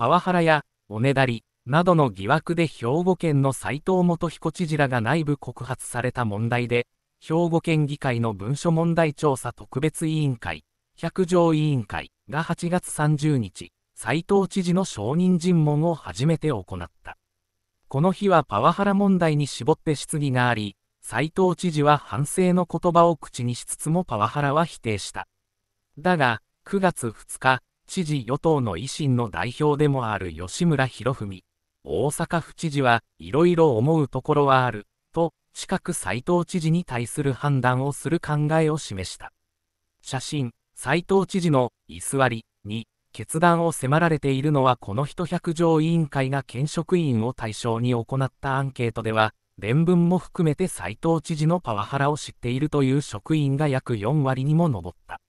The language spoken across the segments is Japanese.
パワハラやおねだりなどの疑惑で兵庫県の斎藤元彦知事らが内部告発された問題で、兵庫県議会の文書問題調査特別委員会、百条委員会が8月30日、斎藤知事の承認尋問を初めて行った。この日はパワハラ問題に絞って質疑があり、斎藤知事は反省の言葉を口にしつつもパワハラは否定した。だが、9月2日、知事与党の維新の代表でもある吉村博文、大阪府知事はいろいろ思うところはある、と、近く斎藤知事に対する判断をする考えを示した。写真、斎藤知事の居座りに決断を迫られているのはこの人百条委員会が県職員を対象に行ったアンケートでは、伝聞も含めて斎藤知事のパワハラを知っているという職員が約4割にも上った。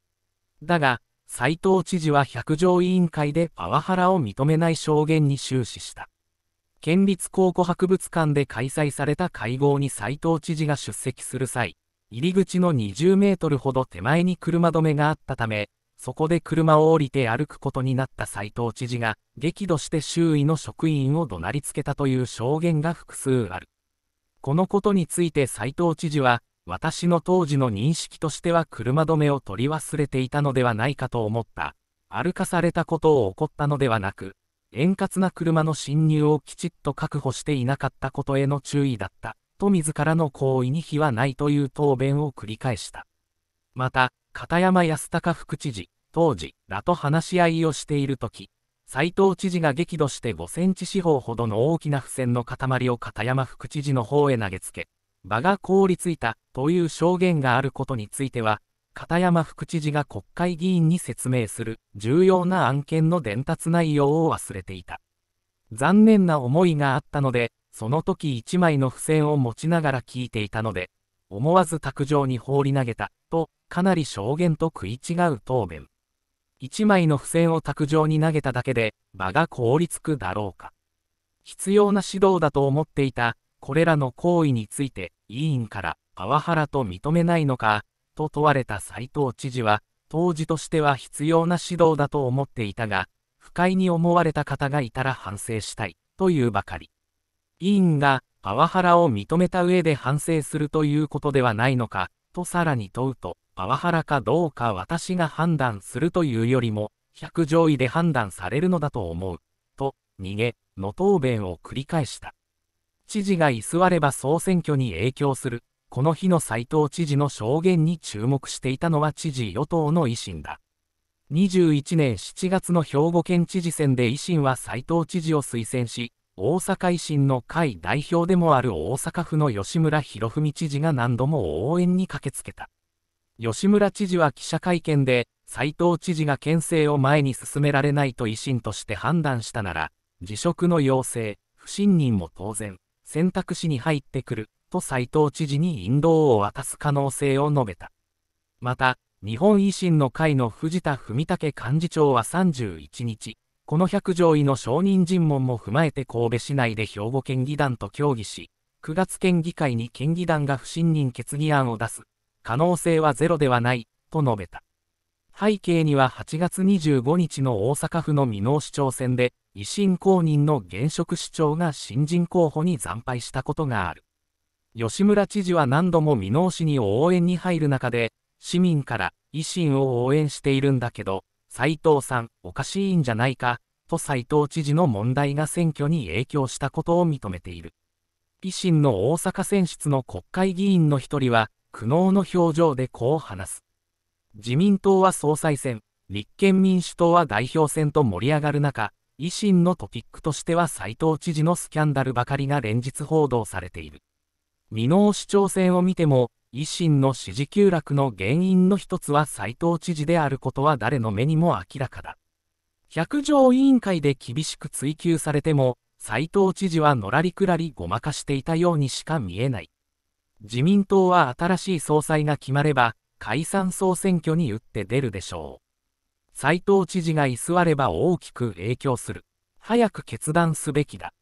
だが、斎藤知事は百条委員会でパワハラを認めない証言に終始した。県立考古博物館で開催された会合に斎藤知事が出席する際、入り口の20メートルほど手前に車止めがあったため、そこで車を降りて歩くことになった斎藤知事が、激怒して周囲の職員を怒鳴りつけたという証言が複数ある。このことについて斎藤知事は、私の当時の認識としては車止めを取り忘れていたのではないかと思った。歩かされたことを起こったのではなく、円滑な車の侵入をきちっと確保していなかったことへの注意だった、と自らの行為に非はないという答弁を繰り返した。また、片山康隆副知事、当時、らと話し合いをしているとき、斉藤知事が激怒して5センチ四方ほどの大きな付箋の塊を片山副知事の方へ投げつけ、場が凍りついたという証言があることについては、片山副知事が国会議員に説明する重要な案件の伝達内容を忘れていた。残念な思いがあったので、その時一枚の付箋を持ちながら聞いていたので、思わず卓上に放り投げた、と、かなり証言と食い違う答弁。一枚の付箋を卓上に投げただけで、場が凍りつくだろうか。必要な指導だと思っていたこれらの行為について委員からパワハラと認めないのかと問われた斉藤知事は当時としては必要な指導だと思っていたが不快に思われた方がいたら反省したいというばかり委員がパワハラを認めた上で反省するということではないのかとさらに問うとパワハラかどうか私が判断するというよりも100上位で判断されるのだと思うと逃げの答弁を繰り返した知事が居座れば総選挙に影響する。この日の斉藤知事の証言に注目していたのは知事与党の維新だ。21年7月の兵庫県知事選で維新は斉藤知事を推薦し、大阪維新の会代表でもある大阪府の吉村博文知事が何度も応援に駆けつけた。吉村知事は記者会見で、斉藤知事が県政を前に進められないと維新として判断したなら、辞職の要請、不信任も当然。選択肢に入ってくると斉藤知事に引導を渡す可能性を述べた。また、日本維新の会の藤田文武幹事長は31日、この百条位の承認尋問も踏まえて神戸市内で兵庫県議団と協議し、9月県議会に県議団が不信任決議案を出す、可能性はゼロではない、と述べた。背景には8月25日の大阪府の箕面市長選で、維新公認の現職市長が新人候補に惨敗したことがある。吉村知事は何度も箕面市に応援に入る中で、市民から維新を応援しているんだけど、斉藤さん、おかしいんじゃないか、と斉藤知事の問題が選挙に影響したことを認めている。維新の大阪選出の国会議員の一人は、苦悩の表情でこう話す。自民党は総裁選、立憲民主党は代表選と盛り上がる中、維新のトピックとしては斎藤知事のスキャンダルばかりが連日報道されている。箕面市長選を見ても、維新の支持急落の原因の一つは斎藤知事であることは誰の目にも明らかだ。百条委員会で厳しく追及されても、斎藤知事はのらりくらりごまかしていたようにしか見えない。自民党は新しい総裁が決まれば、解散総選挙に打って出るでしょう。斎藤知事が居座れば大きく影響する。早く決断すべきだ。